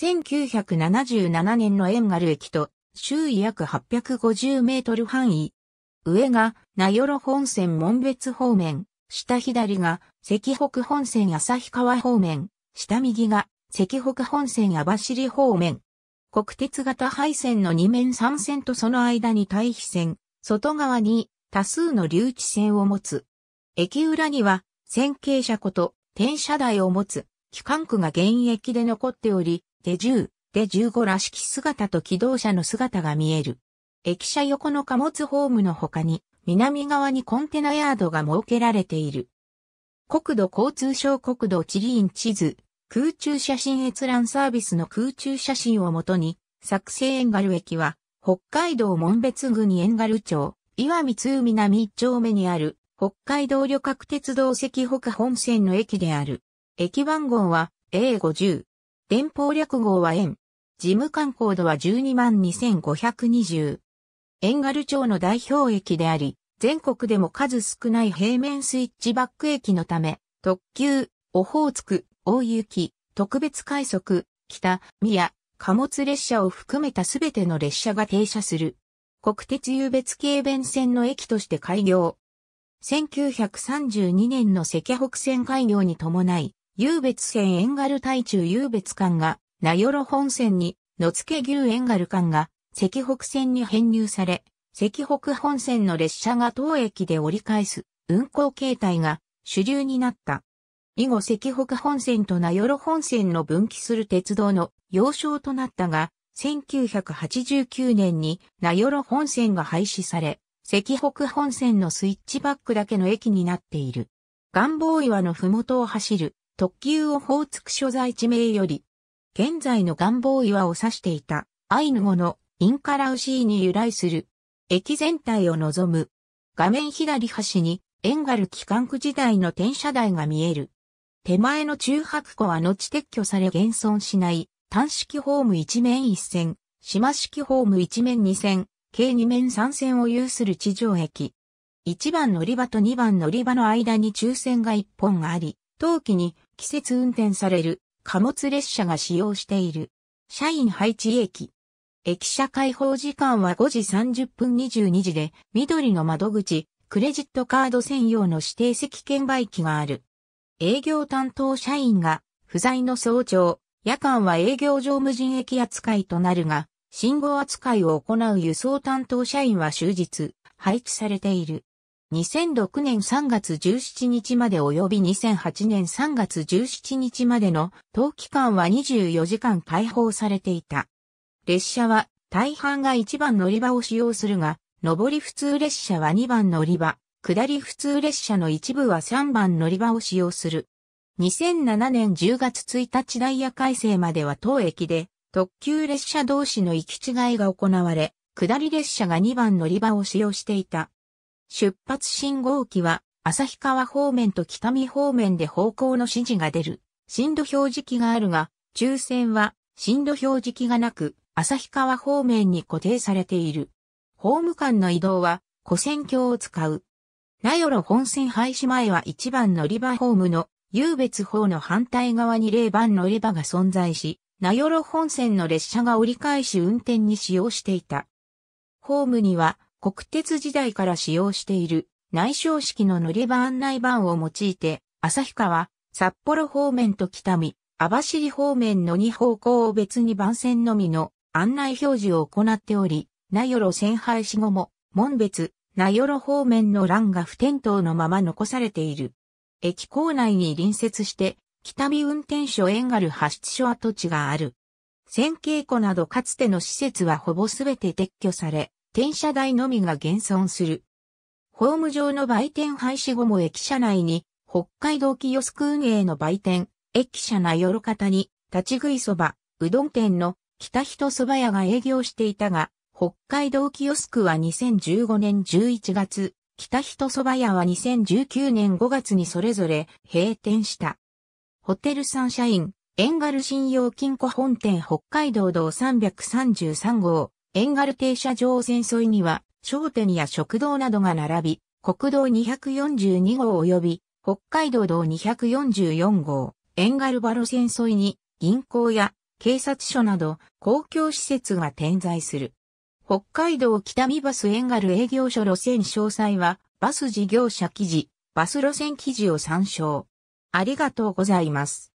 1977年の遠丸駅と周囲約850メートル範囲。上が名寄本線門別方面、下左が関北本線旭川方面、下右が関北本線網走方面。国鉄型配線の2面3線とその間に対比線、外側に多数の留置線を持つ。駅裏には線形車庫と転車台を持つ機関区が現役で残っており、で10、で15らしき姿と機動車の姿が見える。駅舎横の貨物ホームの他に、南側にコンテナヤードが設けられている。国土交通省国土地理院地図、空中写真閲覧サービスの空中写真をもとに、作成エンガル駅は、北海道門別郡エンガル町、岩見通南一丁目にある、北海道旅客鉄道石北本線の駅である。駅番号は A50、電報略号は円。事務官コードは122,520。遠軽町の代表駅であり、全国でも数少ない平面スイッチバック駅のため、特急、オホーツク、大雪、特別快速、北、宮、貨物列車を含めたすべての列車が停車する。国鉄有別軽便線の駅として開業。1932年の赤北線開業に伴い、優別線エンガル対中優別間が、名寄本線に、野付牛エンガル間が、赤北線に編入され、赤北本線の列車が当駅で折り返す運行形態が主流になった。以後赤北本線と名寄本線の分岐する鉄道の要衝となったが、1989年に名寄本線が廃止され、赤北本線のスイッチバックだけの駅になっている。願望岩のふもとを走る特急を放つく所在地名より、現在の願望岩を指していたアイヌ語のインカラウシーに由来する、駅全体を望む。画面左端に、エンガル機関区時代の転車台が見える。手前の中白湖は後撤去され現存しない、単式ホーム一面一線、島式ホーム一面二線、計二面三線を有する地上駅。一番乗り場と二番乗り場の間に抽選が一本あり、当期に季節運転される貨物列車が使用している。社員配置駅。駅舎開放時間は5時30分22時で、緑の窓口、クレジットカード専用の指定席券売機がある。営業担当社員が不在の早朝、夜間は営業上無人駅扱いとなるが、信号扱いを行う輸送担当社員は終日配置されている。2006年3月17日まで及び2008年3月17日までの当期間は24時間開放されていた。列車は大半が1番乗り場を使用するが、上り普通列車は2番乗り場、下り普通列車の一部は3番乗り場を使用する。2007年10月1日ダイヤ改正までは当駅で特急列車同士の行き違いが行われ、下り列車が2番乗り場を使用していた。出発信号機は、旭川方面と北見方面で方向の指示が出る。震度表示器があるが、抽選は震度表示器がなく、旭川方面に固定されている。ホーム間の移動は、古線橋を使う。名寄本線廃止前は1番乗り場ホームの、優別方の反対側に0番乗り場が存在し、名寄本線の列車が折り返し運転に使用していた。ホームには、国鉄時代から使用している内省式の乗り場案内板を用いて、旭川、札幌方面と北見、網走方面の2方向を別に番線のみの案内表示を行っており、名寄線廃止後も、門別、名寄方面の欄が不点灯のまま残されている。駅構内に隣接して、北見運転所縁がある発出所跡地がある。線稽古などかつての施設はほぼすべて撤去され、転車台のみが現存する。ホーム上の売店廃止後も駅舎内に、北海道キヨスク運営の売店、駅舎内よろかたに、立ち食いそば、うどん店の北人そば屋が営業していたが、北海道キヨスクは2015年11月、北人そば屋は2019年5月にそれぞれ閉店した。ホテルサンシャイン、エンガル信用金庫本店北海道道333号、遠軽停車場線沿いには商店や食堂などが並び、国道242号及び北海道道244号、遠軽バロ線沿いに銀行や警察署など公共施設が点在する。北海道北見バス遠軽営業所路線詳細はバス事業者記事、バス路線記事を参照。ありがとうございます。